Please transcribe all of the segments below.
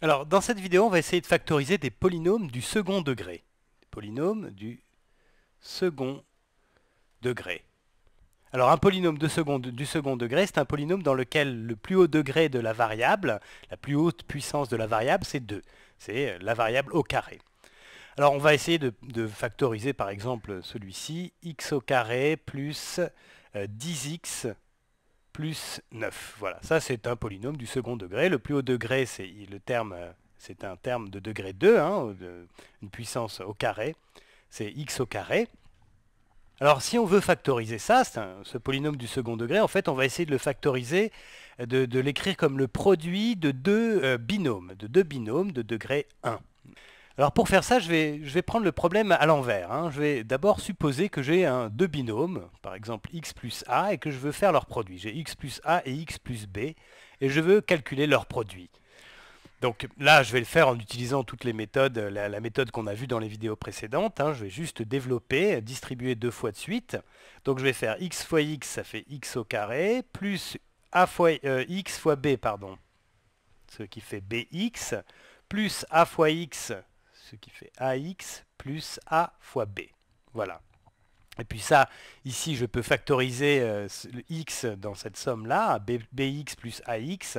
Alors, dans cette vidéo, on va essayer de factoriser des polynômes du second degré. polynômes du second degré. Alors, un polynôme du second degré, c'est un polynôme dans lequel le plus haut degré de la variable, la plus haute puissance de la variable, c'est 2. C'est euh, la variable au carré. Alors, on va essayer de, factoriser, par exemple, celui-ci, x au carré plus 10x euh, plus 9. Voilà, ça c'est un polynôme du second degré. Le plus haut degré, c'est le terme, euh, c'est un terme de degré 2, hein, euh, de, une puissance au carré, c'est x au carré. Alors si on veut factoriser ça, ce polynôme du second degré, en fait on va essayer de le factoriser, de, l'écrire comme le produit de deux euh, binômes, de deux binômes de degré 1. Alors pour faire ça, je vais, je vais prendre le problème à l'envers. Hein. Je vais d'abord supposer que j'ai un deux binômes, par exemple x plus a, et que je veux faire leur produit. J'ai x plus a et x plus b, et je veux calculer leur produit. Donc là, je vais le faire en utilisant toutes les méthodes, la, méthode qu'on a vue dans les vidéos précédentes. Hein. Je vais juste développer, distribuer deux fois de suite. Donc je vais faire x fois x, ça fait x au carré, plus a fois, euh, x fois b, pardon, ce qui fait bx, plus a fois x, ce qui fait AX plus A fois B. Voilà. Et puis ça, ici, je peux factoriser euh, le x dans cette somme-là, bx plus ax.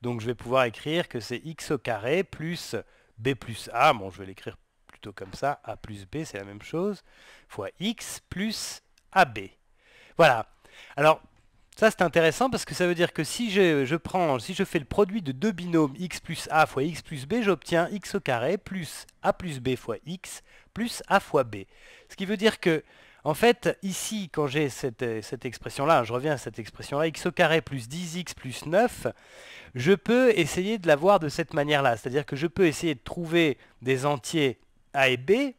Donc je vais pouvoir écrire que c'est x au carré plus b plus a. Bon, je vais l'écrire plutôt comme ça. a plus b, c'est la même chose. Fois x plus ab. Voilà. Alors, ça c'est intéressant parce que ça veut dire que si je, prends, si je fais le produit de deux binômes x plus a fois x plus b, j'obtiens x au carré plus a plus b fois x plus a fois b. Ce qui veut dire que, en fait, ici, quand j'ai cette, cette expression-là, je reviens à cette expression-là, x au carré plus 10x plus 9, je peux essayer de la voir de cette manière-là. C'est-à-dire que je peux essayer de trouver des entiers a et b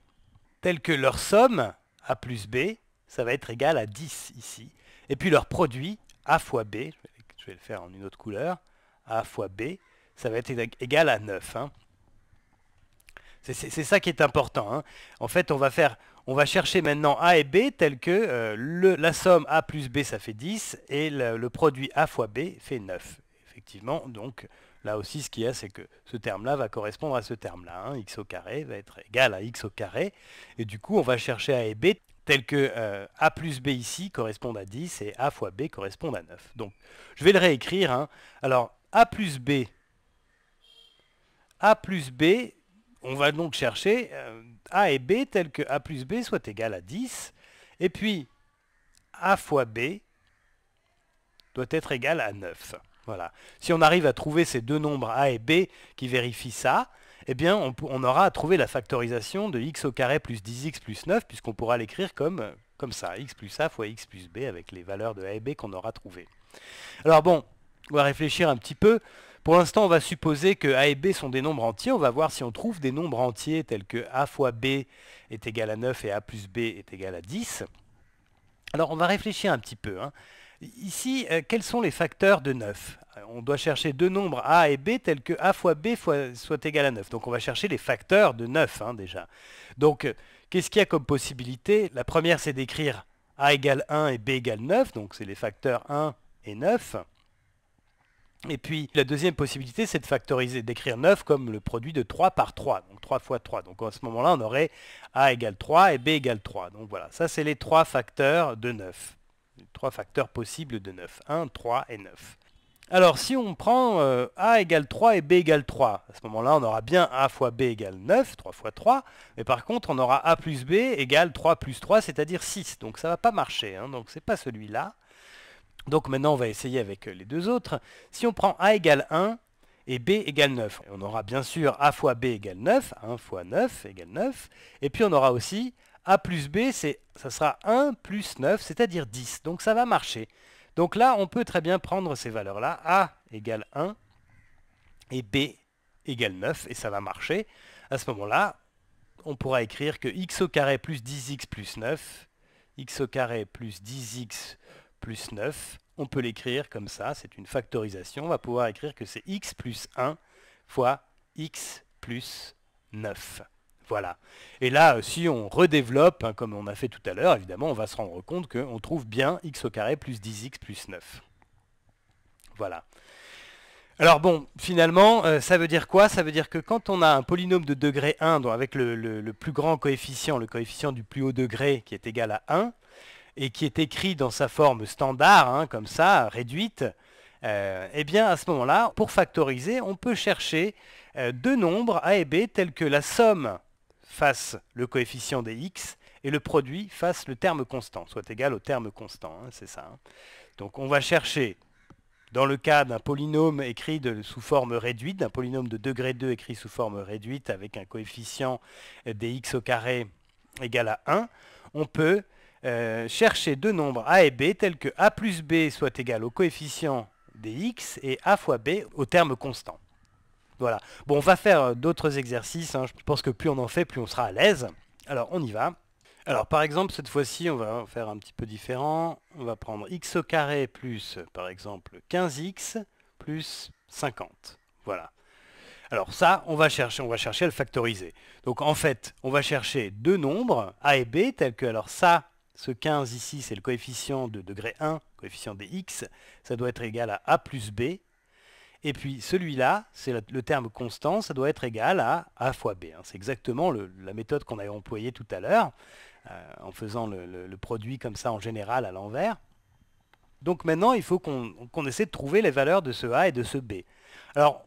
tels que leur somme, a plus b, ça va être égal à 10 ici. Et puis leur produit, a fois B, je vais le faire en une autre couleur, A fois B, ça va être égal à 9. Hein. C'est ça qui est important. Hein. En fait, on va, faire, on va chercher maintenant A et B tels que euh, la somme A plus B, ça fait 10, et le, produit A fois B fait 9. Effectivement, donc là aussi, ce qu'il y a, c'est que ce terme-là va correspondre à ce terme-là. Hein. x au carré va être égal à x au carré. Et du coup, on va chercher A et B tels que euh, a plus b ici correspondent à 10 et a fois b correspondent à 9. Donc je vais le réécrire. Hein. Alors a plus b, a b, on va donc chercher euh, a et b tels que a plus b soit égal à 10, et puis a fois b doit être égal à 9. Voilà. Si on arrive à trouver ces deux nombres a et b qui vérifient ça, eh bien, on, aura à trouver la factorisation de x au carré plus 10x plus 9, puisqu'on pourra l'écrire comme, euh, comme ça, x plus a fois x plus b, avec les valeurs de a et b qu'on aura trouvées. Alors bon, on va réfléchir un petit peu. Pour l'instant, on va supposer que a et b sont des nombres entiers. On va voir si on trouve des nombres entiers tels que a fois b est égal à 9 et a plus b est égal à 10. Alors on va réfléchir un petit peu. Hein. Ici, euh, quels sont les facteurs de 9 On doit chercher deux nombres A et B tels que A fois B soit égal à 9. Donc on va chercher les facteurs de 9 hein, déjà. Donc euh, qu'est-ce qu'il y a comme possibilité La première, c'est d'écrire A égale 1 et B égale 9. Donc c'est les facteurs 1 et 9. Et puis la deuxième possibilité, c'est de factoriser, d'écrire 9 comme le produit de 3 par 3, donc 3 fois 3. Donc à ce moment-là, on aurait A égale 3 et B égale 3. Donc voilà, ça c'est les trois facteurs de 9 facteurs possibles de 9. 1, 3 et 9. Alors si on prend euh, A égale 3 et B égale 3, à ce moment-là on aura bien A fois B égale 9, 3 fois 3, mais par contre on aura A plus B égale 3 plus 3, c'est-à-dire 6, donc ça ne va pas marcher, hein, donc c'est pas celui-là. Donc maintenant on va essayer avec euh, les deux autres. Si on prend A égale 1 et B égale 9, on aura bien sûr A fois B égale 9, 1 fois 9 égale 9, et puis on aura aussi a plus B, ça sera 1 plus 9, c'est-à-dire 10. Donc ça va marcher. Donc là, on peut très bien prendre ces valeurs-là. A égale 1 et B égale 9, et ça va marcher. À ce moment-là, on pourra écrire que x au carré plus 10x plus 9, x au carré plus 10x plus 9, on peut l'écrire comme ça, c'est une factorisation. On va pouvoir écrire que c'est x plus 1 fois x plus 9. Voilà. Et là, euh, si on redéveloppe, hein, comme on a fait tout à l'heure, évidemment, on va se rendre compte qu'on trouve bien x au carré plus 10x plus 9. Voilà. Alors bon, finalement, euh, ça veut dire quoi Ça veut dire que quand on a un polynôme de degré 1, donc avec le, plus grand coefficient, le coefficient du plus haut degré qui est égal à 1, et qui est écrit dans sa forme standard, hein, comme ça, réduite, euh, eh bien à ce moment-là, pour factoriser, on peut chercher deux nombres A et B tels que la somme fasse le coefficient des x et le produit fasse le terme constant, soit égal au terme constant, hein, c'est ça. Hein. Donc on va chercher, dans le cas d'un polynôme écrit sous forme réduite, d'un polynôme de degré 2 écrit sous forme réduite avec un coefficient des x au carré égal à 1, on peut euh, chercher deux nombres a et b tels que a plus b soit égal au coefficient des x et a fois b au terme constant. Voilà. Bon, on va faire euh, d'autres exercices. Hein. Je pense que plus on en fait, plus on sera à l'aise. Alors, on y va. Alors, par exemple, cette fois-ci, on va faire un petit peu différent. On va prendre x au carré plus, par exemple, 15x plus 50. Voilà. Alors ça, on va chercher, on va chercher à le factoriser. Donc en fait, on va chercher deux nombres, a et b, tels que, alors ça, ce 15 ici, c'est le coefficient de degré 1, coefficient x, ça doit être égal à a plus b, et puis celui-là, c'est le terme constant, ça doit être égal à a fois b. Hein. C'est exactement la méthode qu'on avait employée tout à l'heure, euh, en faisant le, produit comme ça en général à l'envers. Donc maintenant, il faut qu'on essaie de trouver les valeurs de ce a et de ce b. Alors,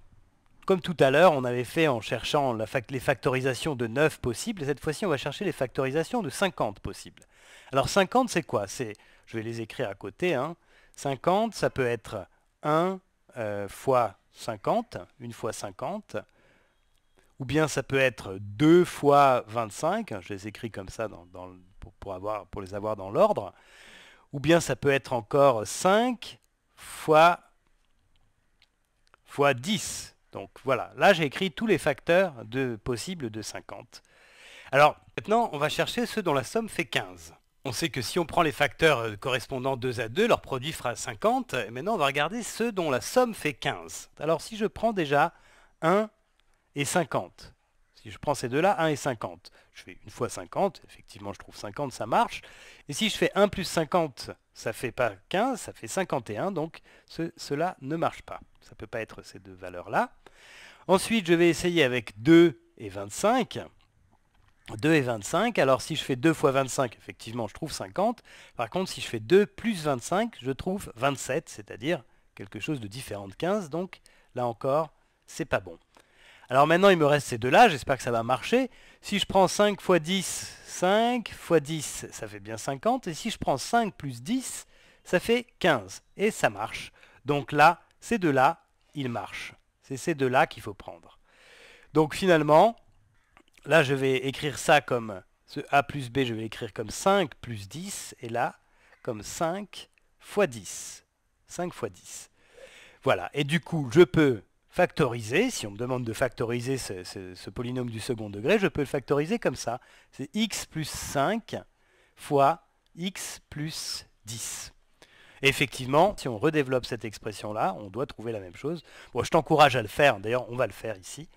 comme tout à l'heure, on avait fait en cherchant les factorisations de 9 possibles, et cette fois-ci, on va chercher les factorisations de 50 possibles. Alors 50, c'est quoi Je vais les écrire à côté. 50, hein. ça peut être 1, euh, fois 50, une fois 50, ou bien ça peut être 2 fois 25, je les écris comme ça dans, dans, pour, avoir, pour les avoir dans l'ordre, ou bien ça peut être encore 5 fois, fois 10. Donc voilà, là j'ai écrit tous les facteurs de, possibles de 50. Alors maintenant on va chercher ceux dont la somme fait 15 on sait que si on prend les facteurs euh, correspondant 2 à 2, leur produit fera 50. Et maintenant, on va regarder ceux dont la somme fait 15. Alors, si je prends déjà 1 et 50, si je prends ces deux-là, 1 et 50, je fais une fois 50, effectivement, je trouve 50, ça marche. Et si je fais 1 plus 50, ça ne fait pas 15, ça fait 51, donc cela ne marche pas. Ça ne peut pas être ces deux valeurs-là. Ensuite, je vais essayer avec 2 et 25. 2 et 25. Alors si je fais 2 fois 25, effectivement, je trouve 50. Par contre, si je fais 2 plus 25, je trouve 27, c'est-à-dire quelque chose de différent de 15. Donc là encore, c'est pas bon. Alors maintenant, il me reste ces deux-là. J'espère que ça va marcher. Si je prends 5 fois 10, 5 fois 10, ça fait bien 50. Et si je prends 5 plus 10, ça fait 15. Et ça marche. Donc là, ces deux-là, ils marchent. C'est ces deux-là qu'il faut prendre. Donc finalement, là, je vais écrire ça comme... Ce A plus B, je vais écrire comme 5 plus 10. Et là, comme 5 fois 10. 5 fois 10. Voilà. Et du coup, je peux factoriser. Si on me demande de factoriser ce, polynôme du second degré, je peux le factoriser comme ça. C'est x plus 5 fois x plus 10. Effectivement, si on redéveloppe cette expression-là, on doit trouver la même chose. Bon, je t'encourage à le faire, d'ailleurs on va le faire ici.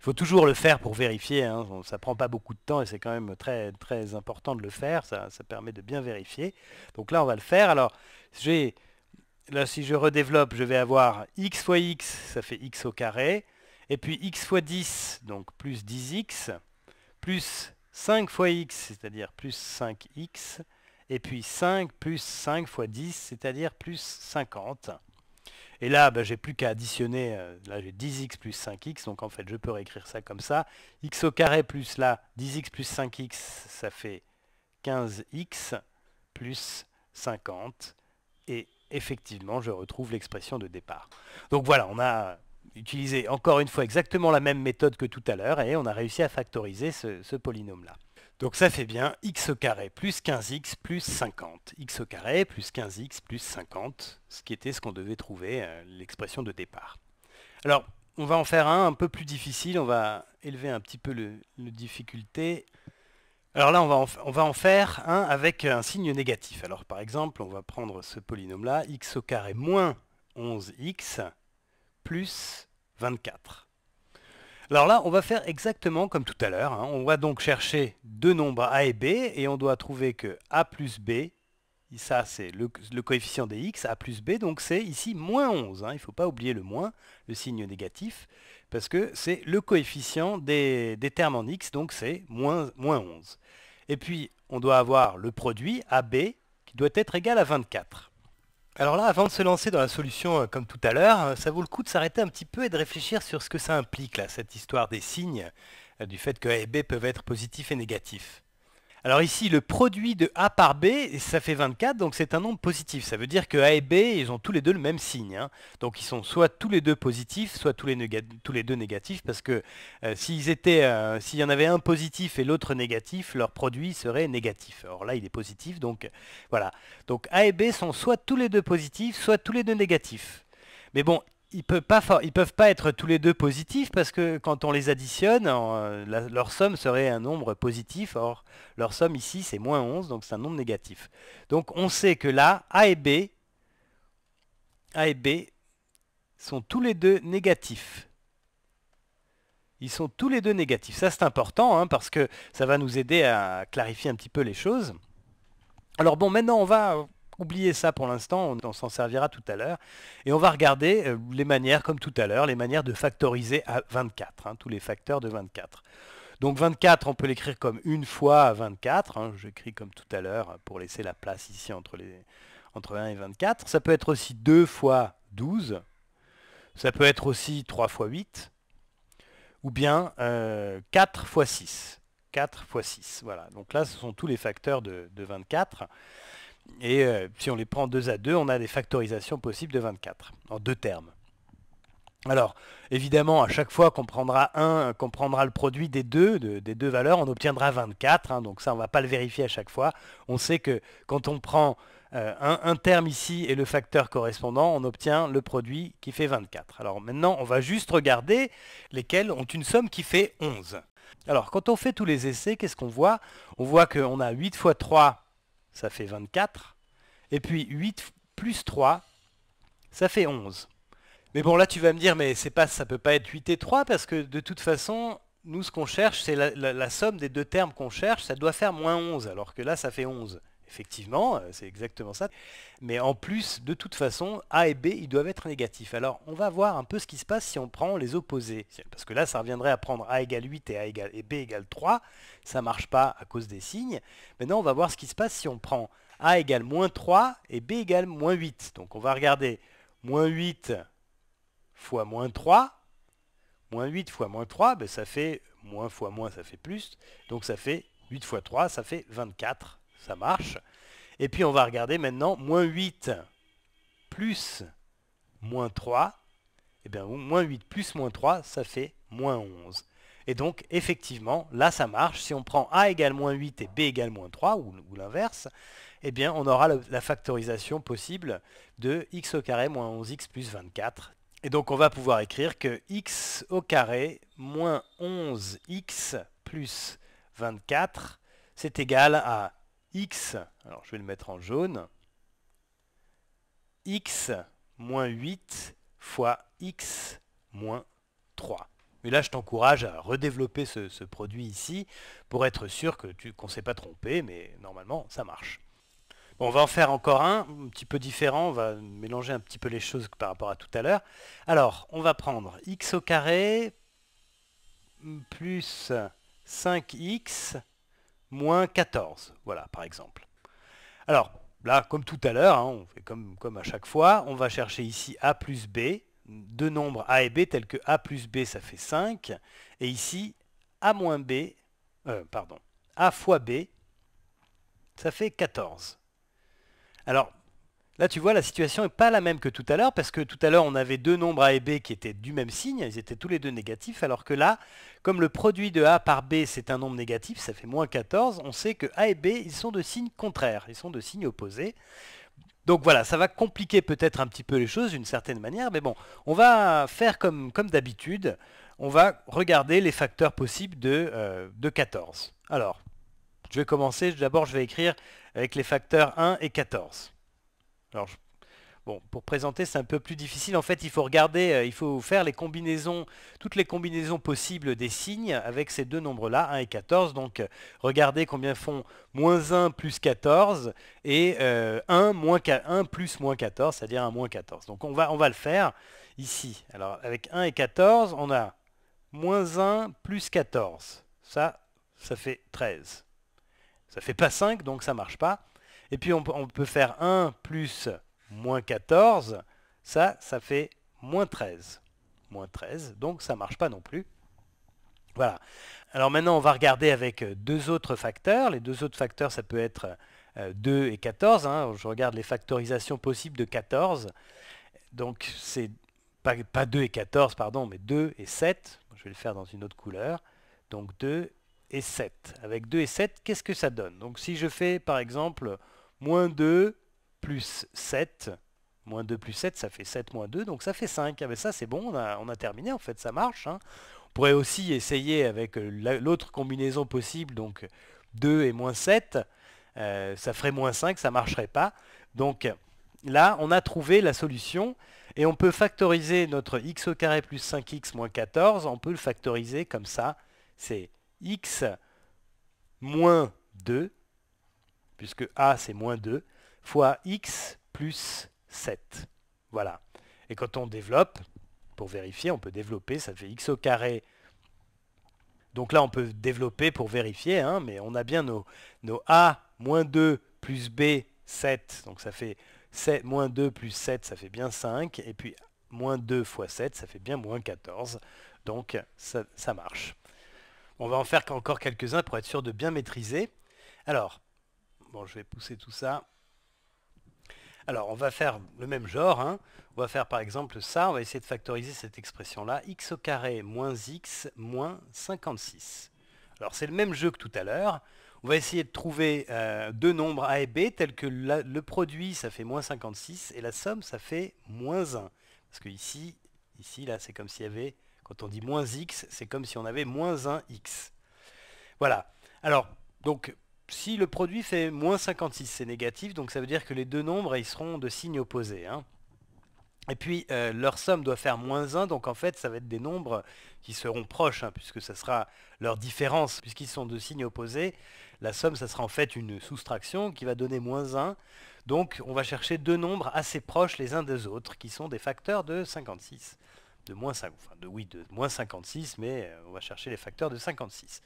Il faut toujours le faire pour vérifier. Hein. Ça prend pas beaucoup de temps et c'est quand même très, très important de le faire. Ça, ça permet de bien vérifier. Donc là, on va le faire. Alors, j'ai là, si je redéveloppe, je vais avoir x fois x, ça fait x au carré. Et puis x fois 10, donc plus 10x, plus 5 fois x, c'est-à-dire plus 5x. Et puis 5 plus 5 fois 10, c'est-à-dire plus 50. Et là, je bah, j'ai plus qu'à additionner, euh, là j'ai 10x plus 5x, donc en fait je peux réécrire ça comme ça. x au carré plus là, 10x plus 5x, ça fait 15x plus 50. Et effectivement, je retrouve l'expression de départ. Donc voilà, on a utilisé encore une fois exactement la même méthode que tout à l'heure, et on a réussi à factoriser ce polynôme-là. Donc ça fait bien x au carré plus 15x plus 50. x au carré plus 15x plus 50, ce qui était ce qu'on devait trouver, euh, l'expression de départ. Alors, on va en faire un un peu plus difficile, on va élever un petit peu le, difficulté. Alors là, on va, en, on va en faire un avec un signe négatif. Alors par exemple, on va prendre ce polynôme-là, x au carré moins 11x plus 24. Alors là, on va faire exactement comme tout à l'heure. Hein. On va donc chercher deux nombres A et B, et on doit trouver que A plus B, ça c'est le, coefficient des x, A plus B, donc c'est ici moins 11. Hein. Il ne faut pas oublier le moins, le signe négatif, parce que c'est le coefficient des, termes en x, donc c'est moins, moins 11. Et puis, on doit avoir le produit AB, qui doit être égal à 24. Alors là, avant de se lancer dans la solution euh, comme tout à l'heure, euh, ça vaut le coup de s'arrêter un petit peu et de réfléchir sur ce que ça implique, là, cette histoire des signes, euh, du fait que A et B peuvent être positifs et négatifs. Alors ici, le produit de A par B, ça fait 24, donc c'est un nombre positif. Ça veut dire que A et B, ils ont tous les deux le même signe. Hein. Donc ils sont soit tous les deux positifs, soit tous les, deux négatifs, parce que euh, s'ils étaient, euh, s'il y en avait un positif et l'autre négatif, leur produit serait négatif. Or là, il est positif, donc voilà. Donc A et B sont soit tous les deux positifs, soit tous les deux négatifs. Mais bon, ils peuvent peuvent pas être tous les deux positifs parce que quand on les additionne, euh, leur somme serait un nombre positif. Or, leur somme ici, c'est moins 11, donc c'est un nombre négatif. Donc on sait que là, A et B, A et B sont tous les deux négatifs. Ils sont tous les deux négatifs. Ça, c'est important hein, parce que ça va nous aider à clarifier un petit peu les choses. Alors bon, maintenant, on va Oubliez ça pour l'instant, on, s'en servira tout à l'heure. Et on va regarder euh, les manières, comme tout à l'heure, les manières de factoriser à 24, hein, tous les facteurs de 24. Donc 24, on peut l'écrire comme une fois 24. Hein, j'écris comme tout à l'heure pour laisser la place ici entre, les, entre 1 et 24. Ça peut être aussi 2 fois 12. Ça peut être aussi 3 fois 8. Ou bien 4 euh, fois 6. 4 fois 6. Voilà. Donc là, ce sont tous les facteurs de, de 24. Et euh, si on les prend 2 à 2, on a des factorisations possibles de 24, en deux termes. Alors, évidemment, à chaque fois qu'on prendra un, qu'on prendra le produit des deux, des deux valeurs, on obtiendra 24. Hein, donc ça, on ne va pas le vérifier à chaque fois. On sait que quand on prend euh, un, un, terme ici et le facteur correspondant, on obtient le produit qui fait 24. Alors maintenant, on va juste regarder lesquels ont une somme qui fait 11. Alors, quand on fait tous les essais, qu'est-ce qu'on voit On voit qu'on a 8 fois 3 ça fait 24. Et puis 8 plus 3, ça fait 11. Mais bon, là, tu vas me dire, mais c'est pas, ça peut pas être 8 et 3, parce que de toute façon, nous, ce qu'on cherche, c'est la, somme des deux termes qu'on cherche, ça doit faire moins 11, alors que là, ça fait 11. Effectivement, euh, c'est exactement ça. Mais en plus, de toute façon, A et B, ils doivent être négatifs. Alors, on va voir un peu ce qui se passe si on prend les opposés. Parce que là, ça reviendrait à prendre A égale 8 et, a et B égale 3. Ça ne marche pas à cause des signes. Maintenant, on va voir ce qui se passe si on prend A égale moins 3 et B égale moins 8. Donc, on va regarder moins 8 fois moins 3. Moins 8 fois moins 3, ben, ça fait moins fois moins, ça fait plus. Donc, ça fait 8 fois 3, ça fait 24 ça marche. Et puis on va regarder maintenant, moins 8 plus moins 3, et eh bien moins 8 plus moins 3, ça fait moins 11. Et donc effectivement, là ça marche, si on prend A égale moins 8 et B égale moins 3, ou, l'inverse, et eh bien on aura la factorisation possible de x au carré moins 11x plus 24. Et donc on va pouvoir écrire que x au carré moins 11x plus 24, c'est égal à x, alors je vais le mettre en jaune, x moins 8 fois x moins 3. Mais là, je t'encourage à redévelopper ce, produit ici pour être sûr que tu qu'on ne s'est pas trompé, mais normalement, ça marche. Bon, on va en faire encore un, un petit peu différent, on va mélanger un petit peu les choses par rapport à tout à l'heure. Alors, on va prendre x au carré plus 5x moins 14, voilà, par exemple. Alors, là, comme tout à l'heure, hein, on fait comme, à chaque fois, on va chercher ici A plus B, deux nombres A et B, tels que A plus B, ça fait 5, et ici, A moins B, euh, pardon, A fois B, ça fait 14. Alors, Là, tu vois, la situation n'est pas la même que tout à l'heure, parce que tout à l'heure, on avait deux nombres A et B qui étaient du même signe, ils étaient tous les deux négatifs, alors que là, comme le produit de A par B, c'est un nombre négatif, ça fait moins 14, on sait que A et B, ils sont de signes contraires, ils sont de signes opposés. Donc voilà, ça va compliquer peut-être un petit peu les choses d'une certaine manière, mais bon, on va faire comme, d'habitude, on va regarder les facteurs possibles de, euh, de 14. Alors, je vais commencer, d'abord je vais écrire avec les facteurs 1 et 14. Alors, Bon, pour présenter, c'est un peu plus difficile. En fait, il faut regarder, euh, il faut faire les combinaisons, toutes les combinaisons possibles des signes avec ces deux nombres-là, 1 et 14. Donc, euh, regardez combien font moins 1 plus 14 et 1, euh, 1 plus moins 14, c'est-à-dire 1 moins 14. Donc, on va, on va le faire ici. Alors, avec 1 et 14, on a moins 1 plus 14. Ça, ça fait 13. Ça fait pas 5, donc ça marche pas. Et puis on, peut faire 1 plus moins 14. Ça, ça fait moins 13. Moins 13, donc ça ne marche pas non plus. Voilà. Alors maintenant, on va regarder avec euh, deux autres facteurs. Les deux autres facteurs, ça peut être 2 euh, et 14. Hein. Je regarde les factorisations possibles de 14. Donc c'est pas, 2 et 14, pardon, mais 2 et 7. Je vais le faire dans une autre couleur. Donc 2 et 7. Avec 2 et 7, qu'est-ce que ça donne Donc si je fais par exemple Moins 2 plus 7. 2 plus 7, ça fait 7 moins 2, donc ça fait 5. Avec ah ben ça, c'est bon, on a, terminé, en fait, ça marche. Hein. On pourrait aussi essayer avec euh, l'autre combinaison possible, donc 2 et moins 7. Euh, ça ferait moins 5, ça ne marcherait pas. Donc là, on a trouvé la solution et on peut factoriser notre x au carré plus 5x moins 14. On peut le factoriser comme ça. C'est x moins 2 puisque a c'est moins 2, fois x plus 7. Voilà. Et quand on développe, pour vérifier, on peut développer, ça fait x au carré. Donc là, on peut développer pour vérifier, hein, mais on a bien nos, nos a moins 2 plus b, 7. Donc ça fait 7, moins 2 plus 7, ça fait bien 5. Et puis moins 2 fois 7, ça fait bien moins 14. Donc ça, ça marche. On va en faire encore quelques-uns pour être sûr de bien maîtriser. Alors, Bon, je vais pousser tout ça. Alors, on va faire le même genre. Hein. On va faire par exemple ça. On va essayer de factoriser cette expression-là. x au carré moins x moins 56. Alors, c'est le même jeu que tout à l'heure. On va essayer de trouver euh, deux nombres a et b tels que le produit, ça fait moins 56, et la somme, ça fait moins 1. Parce que ici, ici là, c'est comme s'il y avait, quand on dit moins x, c'est comme si on avait moins 1x. Voilà. Alors, donc, si le produit fait moins 56, c'est négatif, donc ça veut dire que les deux nombres ils seront de signes opposés. Hein. Et puis euh, leur somme doit faire moins 1, donc en fait ça va être des nombres qui seront proches, hein, puisque ça sera leur différence, puisqu'ils sont de signes opposés. La somme, ça sera en fait une soustraction qui va donner moins 1. Donc on va chercher deux nombres assez proches les uns des autres, qui sont des facteurs de 56. De moins 5, enfin de, oui, de moins 56, mais euh, on va chercher les facteurs de 56.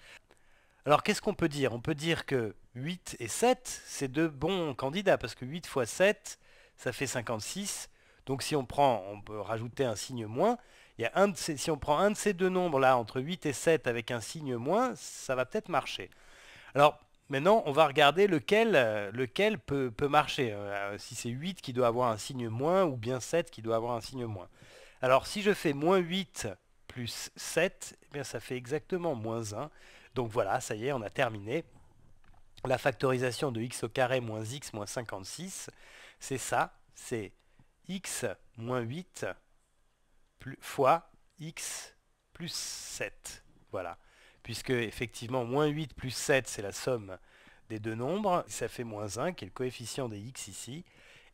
Alors qu'est-ce qu'on peut dire On peut dire que 8 et 7, c'est deux bons candidats, parce que 8 fois 7, ça fait 56. Donc si on prend, on peut rajouter un signe moins. Il un de ces, si on prend un de ces deux nombres-là, entre 8 et 7, avec un signe moins, ça va peut-être marcher. Alors maintenant, on va regarder lequel, euh, lequel peut, marcher. Euh, euh, si c'est 8 qui doit avoir un signe moins, ou bien 7 qui doit avoir un signe moins. Alors si je fais moins 8 plus 7, eh bien ça fait exactement moins 1. Donc voilà, ça y est, on a terminé. La factorisation de x au carré moins x moins 56, c'est ça, c'est x moins 8 fois x plus 7. Voilà, puisque effectivement, moins 8 plus 7, c'est la somme des deux nombres. Ça fait moins 1, qui est le coefficient des x ici.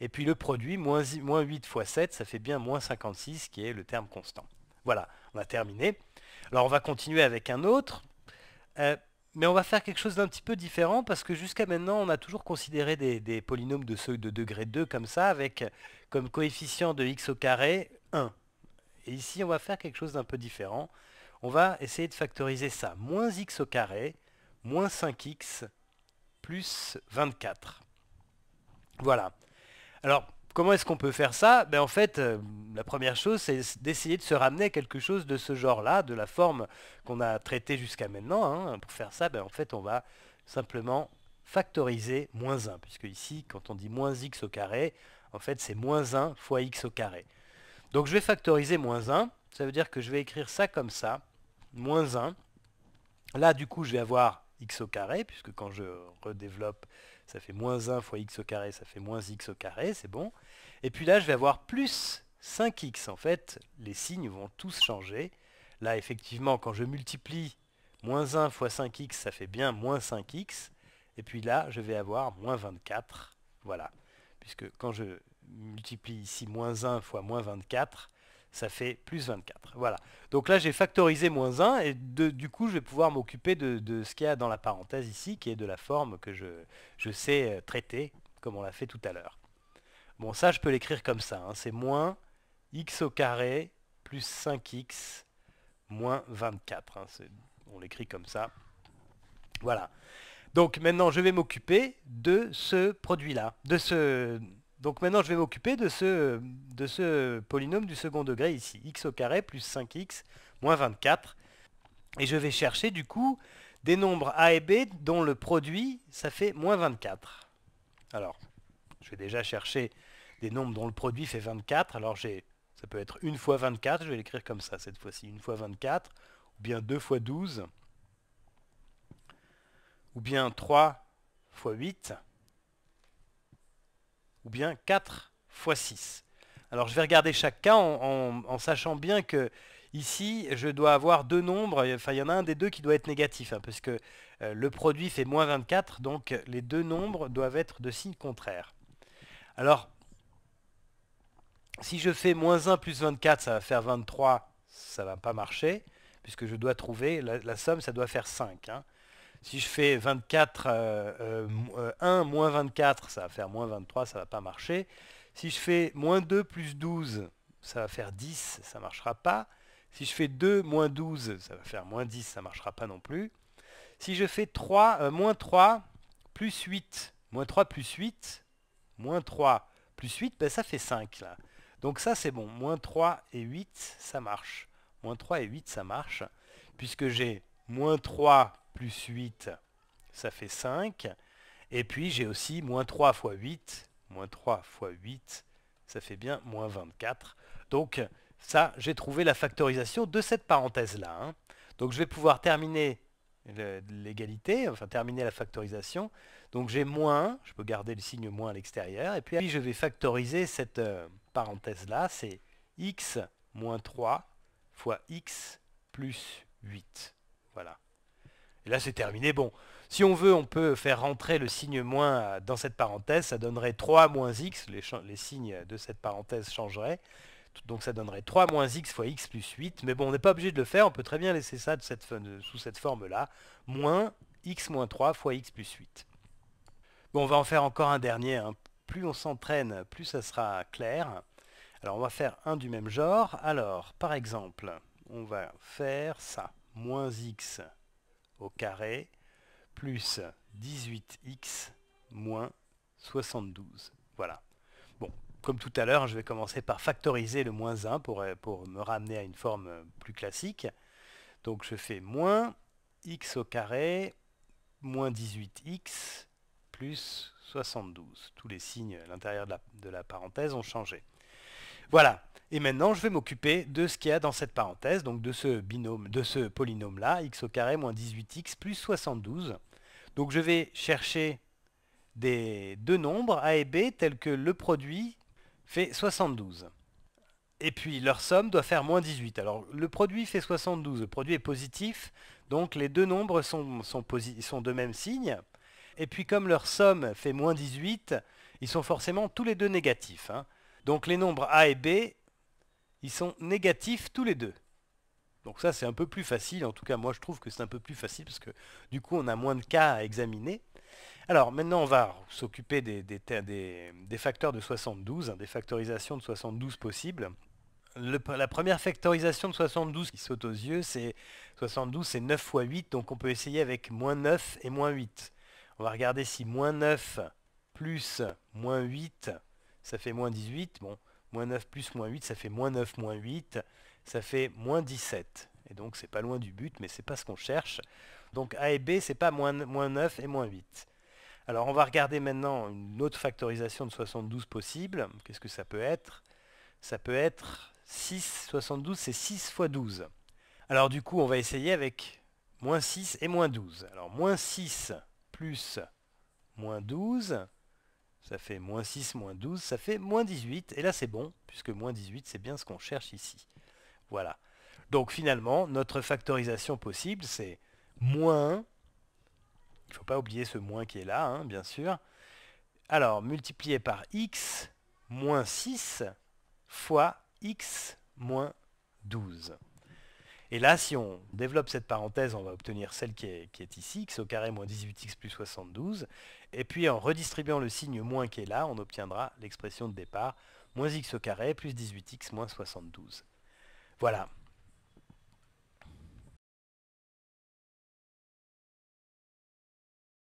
Et puis le produit, moins, 8 fois 7, ça fait bien moins 56, qui est le terme constant. Voilà, on a terminé. Alors on va continuer avec un autre. Euh, mais on va faire quelque chose d'un petit peu différent parce que jusqu'à maintenant, on a toujours considéré des, polynômes de seuil de degré 2 comme ça, avec comme coefficient de x au carré 1. Et ici, on va faire quelque chose d'un peu différent. On va essayer de factoriser ça. Moins x au carré, moins 5x, plus 24. Voilà. Alors, comment est-ce qu'on peut faire ça ben, En fait, euh, la première chose, c'est d'essayer de se ramener à quelque chose de ce genre-là, de la forme qu'on a traitée jusqu'à maintenant. Hein. Pour faire ça, ben, en fait, on va simplement factoriser moins 1, puisque ici, quand on dit moins x au carré, en fait, c'est moins 1 fois x au carré. Donc je vais factoriser moins 1, ça veut dire que je vais écrire ça comme ça, moins 1. Là, du coup, je vais avoir x au carré, puisque quand je redéveloppe ça fait moins 1 fois x au carré, ça fait moins x au carré, c'est bon. Et puis là, je vais avoir plus 5x. En fait, les signes vont tous changer. Là, effectivement, quand je multiplie moins 1 fois 5x, ça fait bien moins 5x. Et puis là, je vais avoir moins 24. Voilà. Puisque quand je multiplie ici moins 1 fois moins 24, ça fait plus 24. Voilà. Donc là, j'ai factorisé moins 1, et du coup, je vais pouvoir m'occuper de, ce qu'il y a dans la parenthèse ici, qui est de la forme que je, sais euh, traiter, comme on l'a fait tout à l'heure. Bon, ça, je peux l'écrire comme ça. Hein. C'est moins x au carré plus 5x moins 24. Hein. On l'écrit comme ça. Voilà. Donc maintenant, je vais m'occuper de ce produit-là, de ce donc maintenant, je vais m'occuper de ce, de ce polynôme du second degré ici. x au carré plus 5x moins 24. Et je vais chercher du coup des nombres a et b dont le produit, ça fait moins 24. Alors, je vais déjà chercher des nombres dont le produit fait 24. Alors j'ai, ça peut être 1 fois 24, je vais l'écrire comme ça cette fois-ci. 1 fois 24, ou bien 2 fois 12, ou bien 3 fois 8 ou bien 4 fois 6. Alors je vais regarder chaque cas en, sachant bien que ici je dois avoir deux nombres, enfin il y en a un des deux qui doit être négatif, hein, puisque euh, le produit fait moins 24, donc les deux nombres doivent être de signes contraires. Alors si je fais moins 1 plus 24, ça va faire 23, ça ne va pas marcher, puisque je dois trouver, la, somme ça doit faire 5. Si je fais 24, 1 euh, euh, euh, moins 24, ça va faire moins 23, ça ne va pas marcher. Si je fais moins 2 plus 12, ça va faire 10, ça ne marchera pas. Si je fais 2 moins 12, ça va faire moins 10, ça ne marchera pas non plus. Si je fais 3, moins 3 plus 8, moins 3 plus 8, moins 3 plus 8, ben, ça fait 5 Donc ça c'est bon, moins 3 et 8, ça marche. Moins 3 et 8, ça marche, puisque j'ai moins 3 plus 8, ça fait 5. Et puis j'ai aussi moins 3 fois 8, moins 3 fois 8, ça fait bien moins 24. Donc ça, j'ai trouvé la factorisation de cette parenthèse-là. Hein. Donc je vais pouvoir terminer l'égalité, enfin terminer la factorisation. Donc j'ai moins, je peux garder le signe moins à l'extérieur, et puis je vais factoriser cette euh, parenthèse-là, c'est x moins 3 fois x plus 8. Voilà. Et là, c'est terminé. Bon, si on veut, on peut faire rentrer le signe moins dans cette parenthèse. Ça donnerait 3 moins x. Les, signes de cette parenthèse changeraient. Donc ça donnerait 3 moins x fois x plus 8. Mais bon, on n'est pas obligé de le faire. On peut très bien laisser ça sous cette forme-là. Moins x moins 3 fois x plus 8. Bon, on va en faire encore un dernier. Hein. Plus on s'entraîne, plus ça sera clair. Alors, on va faire un du même genre. Alors, par exemple, on va faire ça moins x au carré plus 18x moins 72. Voilà. Bon, comme tout à l'heure, je vais commencer par factoriser le moins 1 pour, euh, pour me ramener à une forme plus classique. Donc je fais moins x au carré moins 18x plus 72. Tous les signes à l'intérieur de, de la parenthèse ont changé. Voilà, et maintenant, je vais m'occuper de ce qu'il y a dans cette parenthèse, donc de ce binôme, de ce polynôme-là, x au carré moins 18x plus 72. Donc je vais chercher des deux nombres, a et b, tels que le produit fait 72. Et puis leur somme doit faire moins 18. Alors le produit fait 72, le produit est positif, donc les deux nombres sont, de même signe. Et puis comme leur somme fait moins 18, ils sont forcément tous les deux négatifs. Hein. Donc les nombres a et b ils sont négatifs tous les deux. Donc ça, c'est un peu plus facile. En tout cas, moi, je trouve que c'est un peu plus facile parce que du coup, on a moins de cas à examiner. Alors maintenant, on va s'occuper des, des, facteurs de 72, hein, des factorisations de 72 possibles. la première factorisation de 72 qui saute aux yeux, c'est 72, c'est 9 fois 8, donc on peut essayer avec moins 9 et moins 8. On va regarder si moins 9 plus moins 8, ça fait moins 18. Bon, Moins 9 plus moins 8, ça fait moins 9 moins 8, ça fait moins 17. Et donc c'est pas loin du but, mais c'est pas ce qu'on cherche. Donc A et B, c'est pas moins, moins 9 et moins 8. Alors on va regarder maintenant une autre factorisation de 72 possible. Qu'est-ce que ça peut être Ça peut être 6, 72 c'est 6 fois 12. Alors du coup on va essayer avec moins 6 et moins 12. Alors moins 6 plus moins 12, ça fait moins 6, moins 12, ça fait moins 18. Et là, c'est bon, puisque moins 18, c'est bien ce qu'on cherche ici. Voilà. Donc finalement, notre factorisation possible, c'est moins Il ne faut pas oublier ce moins qui est là, hein, bien sûr. Alors, multiplié par x, moins 6, fois x, moins 12. Et là, si on développe cette parenthèse, on va obtenir celle qui est, ici, x au carré moins 18x plus 72. Et puis en redistribuant le signe moins qui est là, on obtiendra l'expression de départ, moins x au carré plus 18x moins 72. Voilà,